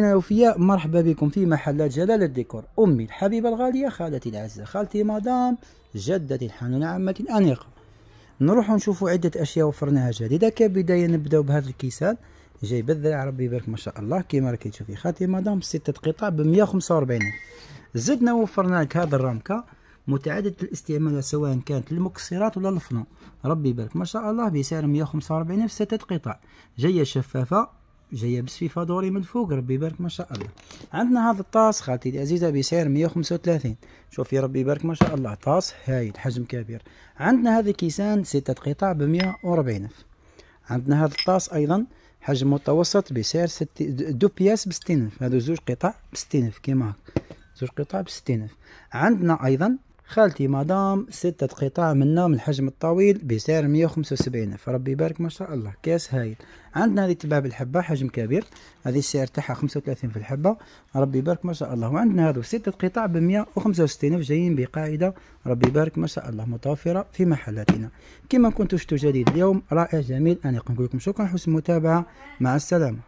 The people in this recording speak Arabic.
أنا وفياء مرحبا بكم في محلات جلال الديكور أمي الحبيبة الغالية خالتي العزة خالتي مدام جدتي الحنونة عمتي الأنيقة نروح نشوفوا عدة أشياء وفرناها جديدة كبداية نبداو بهذا الكيسان جاي بالذراع ربي يبارك ما شاء الله كيما راكي تشوفي خالتي مدام ستة قطع ب 145 زدنا وفرنا لك هذا الرامكة متعددة الاستعمال سواء كانت للمكسرات ولا الفنون ربي يبارك ما شاء الله بسعر 145 في ستة قطع جاية شفافة جايه بسفيفه دوري من فوق ربي يبارك ما شاء الله عندنا هذا الطاس خالتي العزيزه بسعر مية وخمسة وثلاثين شوفي ربي يبارك ما شاء الله طاس هايل حجم كبير عندنا هذا كيسان ستة قطع بمية وربعين الف عندنا هذا الطاس ايضا حجم متوسط بسعر ست دو بياس بستين الف هادو زوج قطع بستين الف كيما هاك زوج قطع بستين الف عندنا ايضا خالتي مدام ستة قطاع من نام الحجم الطويل بسعر مية وخمسة وسبعين فربي يبارك ما شاء الله كاس هايل عندنا هذه تباع بالحبة حجم كبير هذه السعر تاعها خمسة وثلاثين في الحبة ربي يبارك ما شاء الله وعندنا هذو ستة قطاع بمية وخمسة وستين ألف جايين بقاعدة ربي يبارك ما شاء الله متوفرة في محلاتنا كما كنتم شفتوا جديد اليوم رائع جميل أنا نقول لكم شكرا حسن المتابعة مع السلامة